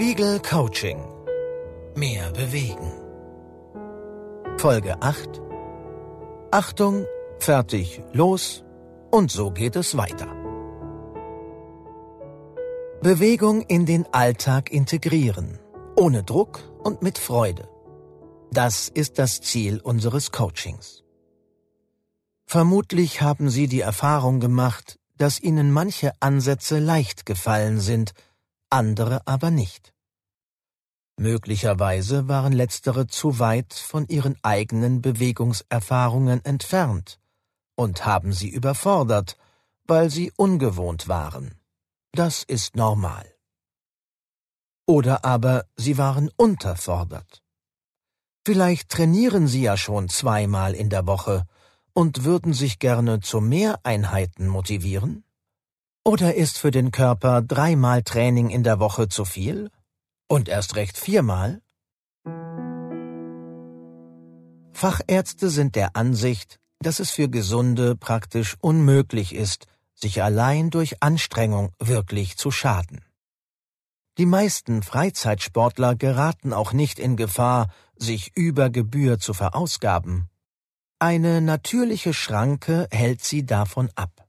Spiegel Coaching. Mehr bewegen. Folge 8. Achtung, fertig, los und so geht es weiter. Bewegung in den Alltag integrieren, ohne Druck und mit Freude. Das ist das Ziel unseres Coachings. Vermutlich haben Sie die Erfahrung gemacht, dass Ihnen manche Ansätze leicht gefallen sind – andere aber nicht. Möglicherweise waren letztere zu weit von ihren eigenen Bewegungserfahrungen entfernt und haben sie überfordert, weil sie ungewohnt waren. Das ist normal. Oder aber sie waren unterfordert. Vielleicht trainieren sie ja schon zweimal in der Woche und würden sich gerne zu mehr Einheiten motivieren? Oder ist für den Körper dreimal Training in der Woche zu viel? Und erst recht viermal? Fachärzte sind der Ansicht, dass es für Gesunde praktisch unmöglich ist, sich allein durch Anstrengung wirklich zu schaden. Die meisten Freizeitsportler geraten auch nicht in Gefahr, sich über Gebühr zu verausgaben. Eine natürliche Schranke hält sie davon ab.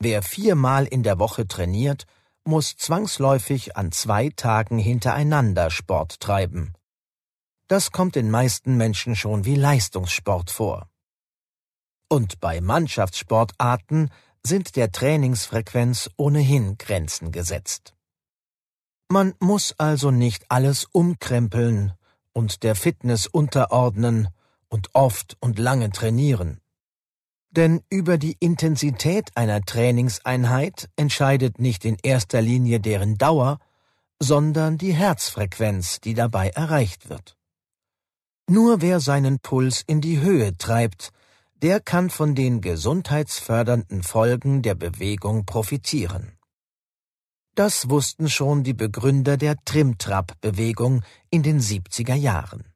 Wer viermal in der Woche trainiert, muss zwangsläufig an zwei Tagen hintereinander Sport treiben. Das kommt den meisten Menschen schon wie Leistungssport vor. Und bei Mannschaftssportarten sind der Trainingsfrequenz ohnehin Grenzen gesetzt. Man muss also nicht alles umkrempeln und der Fitness unterordnen und oft und lange trainieren. Denn über die Intensität einer Trainingseinheit entscheidet nicht in erster Linie deren Dauer, sondern die Herzfrequenz, die dabei erreicht wird. Nur wer seinen Puls in die Höhe treibt, der kann von den gesundheitsfördernden Folgen der Bewegung profitieren. Das wussten schon die Begründer der Trimtrap-Bewegung in den 70er Jahren.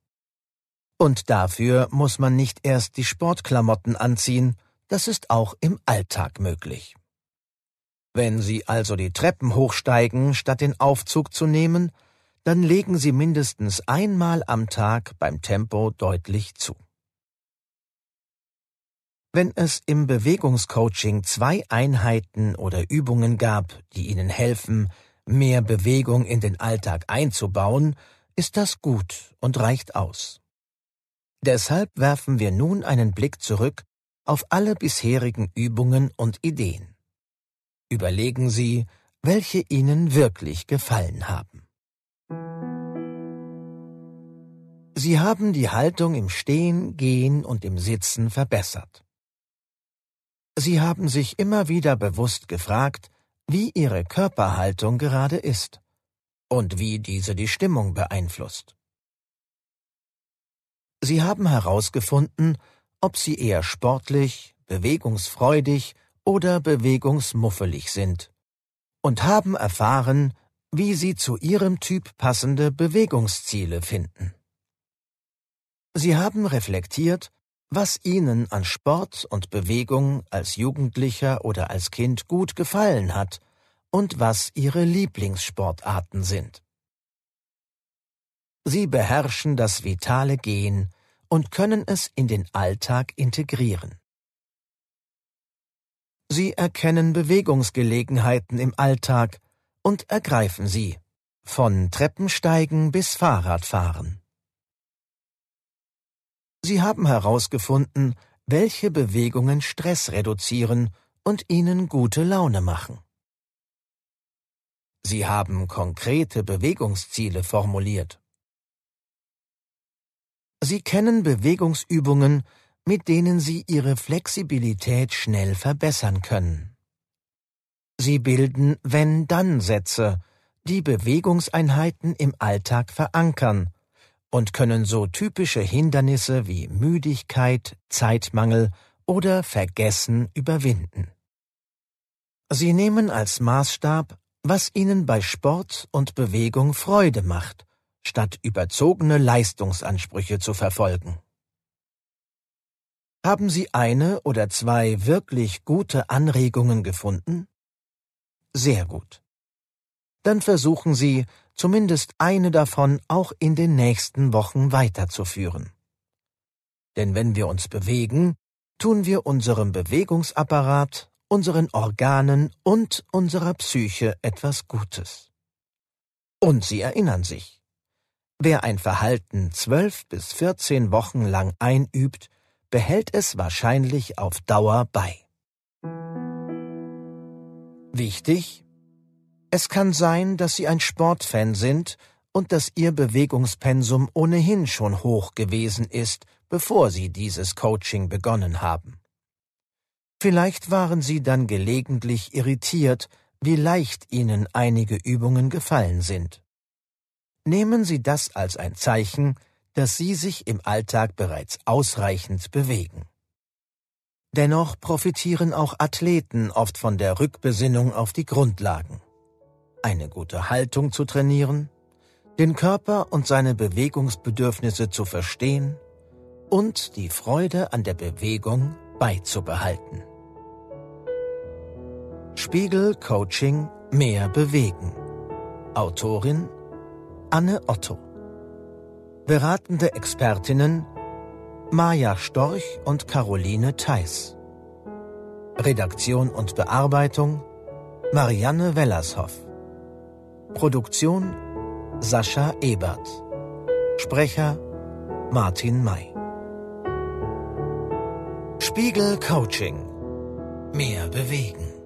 Und dafür muss man nicht erst die Sportklamotten anziehen, das ist auch im Alltag möglich. Wenn Sie also die Treppen hochsteigen, statt den Aufzug zu nehmen, dann legen Sie mindestens einmal am Tag beim Tempo deutlich zu. Wenn es im Bewegungscoaching zwei Einheiten oder Übungen gab, die Ihnen helfen, mehr Bewegung in den Alltag einzubauen, ist das gut und reicht aus. Deshalb werfen wir nun einen Blick zurück auf alle bisherigen Übungen und Ideen. Überlegen Sie, welche Ihnen wirklich gefallen haben. Sie haben die Haltung im Stehen, Gehen und im Sitzen verbessert. Sie haben sich immer wieder bewusst gefragt, wie Ihre Körperhaltung gerade ist und wie diese die Stimmung beeinflusst. Sie haben herausgefunden, ob sie eher sportlich, bewegungsfreudig oder bewegungsmuffelig sind und haben erfahren, wie sie zu ihrem Typ passende Bewegungsziele finden. Sie haben reflektiert, was ihnen an Sport und Bewegung als Jugendlicher oder als Kind gut gefallen hat und was ihre Lieblingssportarten sind. Sie beherrschen das vitale Gen und können es in den Alltag integrieren. Sie erkennen Bewegungsgelegenheiten im Alltag und ergreifen sie, von Treppensteigen bis Fahrradfahren. Sie haben herausgefunden, welche Bewegungen Stress reduzieren und ihnen gute Laune machen. Sie haben konkrete Bewegungsziele formuliert. Sie kennen Bewegungsübungen, mit denen Sie Ihre Flexibilität schnell verbessern können. Sie bilden Wenn-Dann-Sätze, die Bewegungseinheiten im Alltag verankern und können so typische Hindernisse wie Müdigkeit, Zeitmangel oder Vergessen überwinden. Sie nehmen als Maßstab, was Ihnen bei Sport und Bewegung Freude macht statt überzogene Leistungsansprüche zu verfolgen. Haben Sie eine oder zwei wirklich gute Anregungen gefunden? Sehr gut. Dann versuchen Sie, zumindest eine davon auch in den nächsten Wochen weiterzuführen. Denn wenn wir uns bewegen, tun wir unserem Bewegungsapparat, unseren Organen und unserer Psyche etwas Gutes. Und Sie erinnern sich. Wer ein Verhalten zwölf bis vierzehn Wochen lang einübt, behält es wahrscheinlich auf Dauer bei. Wichtig? Es kann sein, dass Sie ein Sportfan sind und dass Ihr Bewegungspensum ohnehin schon hoch gewesen ist, bevor Sie dieses Coaching begonnen haben. Vielleicht waren Sie dann gelegentlich irritiert, wie leicht Ihnen einige Übungen gefallen sind nehmen Sie das als ein Zeichen, dass Sie sich im Alltag bereits ausreichend bewegen. Dennoch profitieren auch Athleten oft von der Rückbesinnung auf die Grundlagen. Eine gute Haltung zu trainieren, den Körper und seine Bewegungsbedürfnisse zu verstehen und die Freude an der Bewegung beizubehalten. Spiegel Coaching Mehr bewegen. Autorin Anne Otto. Beratende Expertinnen Maja Storch und Caroline Theiss. Redaktion und Bearbeitung Marianne Wellershoff. Produktion Sascha Ebert. Sprecher Martin May. Spiegel Coaching. Mehr bewegen.